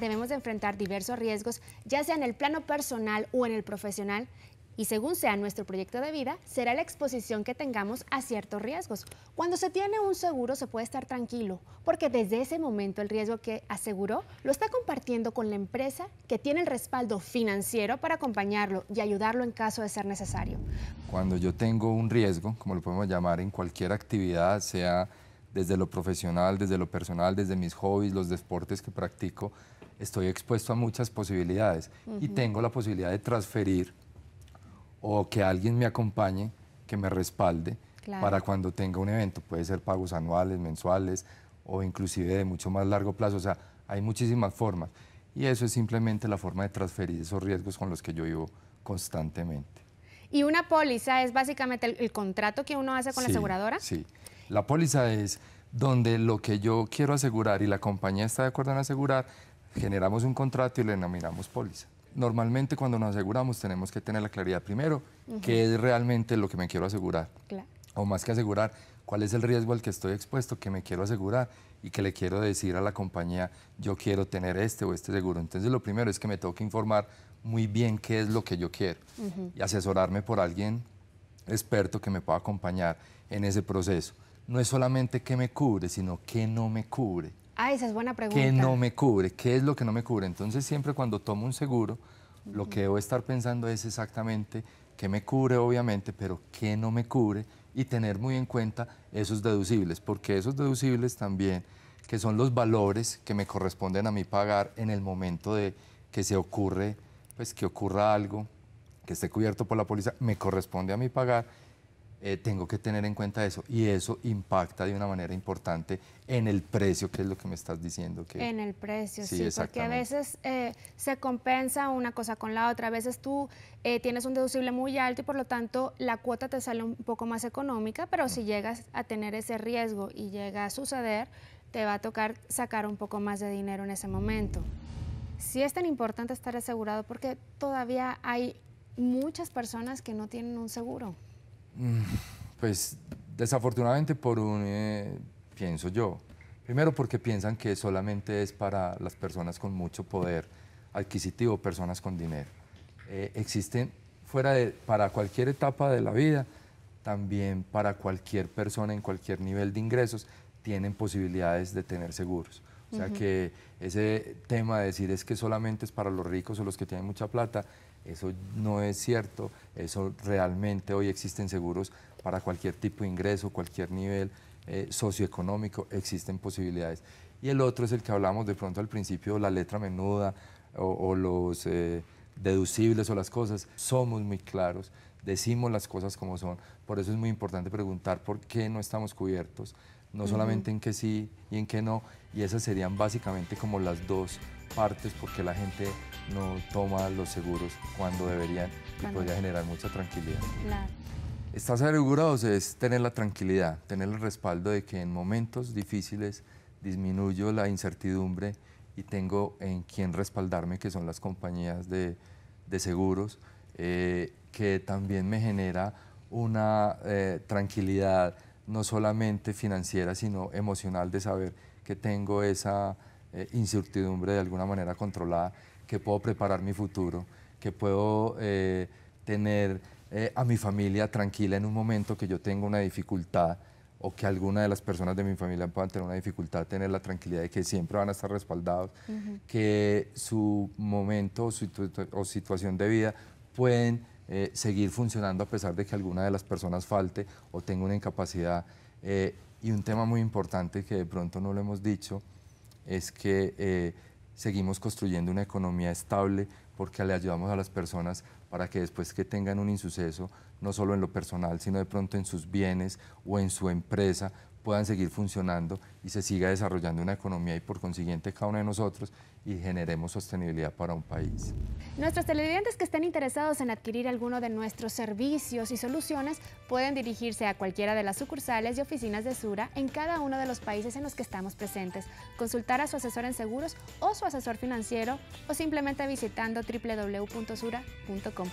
debemos enfrentar diversos riesgos, ya sea en el plano personal o en el profesional, y según sea nuestro proyecto de vida, será la exposición que tengamos a ciertos riesgos. Cuando se tiene un seguro se puede estar tranquilo, porque desde ese momento el riesgo que aseguró lo está compartiendo con la empresa que tiene el respaldo financiero para acompañarlo y ayudarlo en caso de ser necesario. Cuando yo tengo un riesgo, como lo podemos llamar en cualquier actividad, sea desde lo profesional, desde lo personal, desde mis hobbies, los deportes que practico, estoy expuesto a muchas posibilidades y tengo la posibilidad de transferir o que alguien me acompañe, que me respalde para cuando tenga un evento. Puede ser pagos anuales, mensuales o inclusive de mucho más largo plazo. O sea, hay muchísimas formas. Y eso es simplemente la forma de transferir esos riesgos con los que yo vivo constantemente. ¿Y una póliza es básicamente el, contrato que uno hace con la aseguradora? Sí. La póliza es donde lo que yo quiero asegurar y la compañía está de acuerdo en asegurar, generamos un contrato y le denominamos póliza. Normalmente cuando nos aseguramos tenemos que tener la claridad primero, qué es realmente lo que me quiero asegurar. O más que asegurar, cuál es el riesgo al que estoy expuesto, que me quiero asegurar y que le quiero decir a la compañía, yo quiero tener este o este seguro. Entonces lo primero es que me tengo que informar muy bien qué es lo que yo quiero y asesorarme por alguien experto que me pueda acompañar en ese proceso no es solamente qué me cubre, sino qué no me cubre. Ah, esa es buena pregunta. ¿Qué no me cubre? ¿Qué es lo que no me cubre? Entonces siempre cuando tomo un seguro, lo que debo estar pensando es exactamente qué me cubre, obviamente, pero qué no me cubre y tener muy en cuenta esos deducibles, porque esos deducibles también, que son los valores que me corresponden a mí pagar en el momento de que se ocurre, pues que ocurra algo, que esté cubierto por la póliza, me corresponde a mí pagar eh, tengo que tener en cuenta eso y eso impacta de una manera importante en el precio, que es lo que me estás diciendo. En el precio, sí, porque a veces eh, se compensa una cosa con la otra, a veces tú eh, tienes un deducible muy alto y por lo tanto la cuota te sale un poco más económica, pero si mm. llegas a tener ese riesgo y llega a suceder, te va a tocar sacar un poco más de dinero en ese momento. Sí es tan importante estar asegurado porque todavía hay muchas personas que no tienen un seguro. Mm, pues desafortunadamente por un, eh, pienso yo, primero porque piensan que solamente es para las personas con mucho poder adquisitivo, personas con dinero. Eh, existen fuera de, para cualquier etapa de la vida, también para cualquier persona en cualquier nivel de ingresos, tienen posibilidades de tener seguros. O sea que ese tema de decir es que solamente es para los ricos o los que tienen mucha plata eso no es cierto, eso realmente hoy existen seguros para cualquier tipo de ingreso, cualquier nivel eh, socioeconómico, existen posibilidades. Y el otro es el que hablamos de pronto al principio, la letra menuda o, los eh, deducibles o las cosas. Somos muy claros, decimos las cosas como son. Por eso es muy importante preguntar por qué no estamos cubiertos, no solamente en qué sí y en qué no. Y esas serían básicamente como las dos partes porque la gente no toma los seguros cuando deberían y podría generar mucha tranquilidad. Claro. Estar asegurados es tener la tranquilidad, tener el respaldo de que en momentos difíciles disminuyo la incertidumbre y tengo en quien respaldarme, que son las compañías de, de seguros, eh, que también me genera una eh, tranquilidad no solamente financiera, sino emocional de saber que tengo esa eh, incertidumbre de alguna manera controlada, que puedo preparar mi futuro, que puedo eh, tener eh, a mi familia tranquila en un momento que yo tenga una dificultad o que alguna de las personas de mi familia puedan tener una dificultad, tener la tranquilidad de que siempre van a estar respaldados, que su momento o situación de vida pueden seguir funcionando a pesar de que alguna de las personas falte o tenga una incapacidad. y un tema muy importante que de pronto no lo hemos dicho es que eh, seguimos construyendo una economía estable porque le ayudamos a las personas para que después que tengan un insuceso, no solo en lo personal, sino de pronto en sus bienes o en su empresa, puedan seguir funcionando y se siga desarrollando una economía y por consiguiente cada uno de nosotros y generemos sostenibilidad para un país. Nuestros televidentes que estén interesados en adquirir alguno de nuestros servicios y soluciones pueden dirigirse a cualquiera de las sucursales y oficinas de Sura en cada uno de los países en los que estamos presentes, consultar a su asesor en seguros o su asesor financiero o simplemente visitando www.sura.com.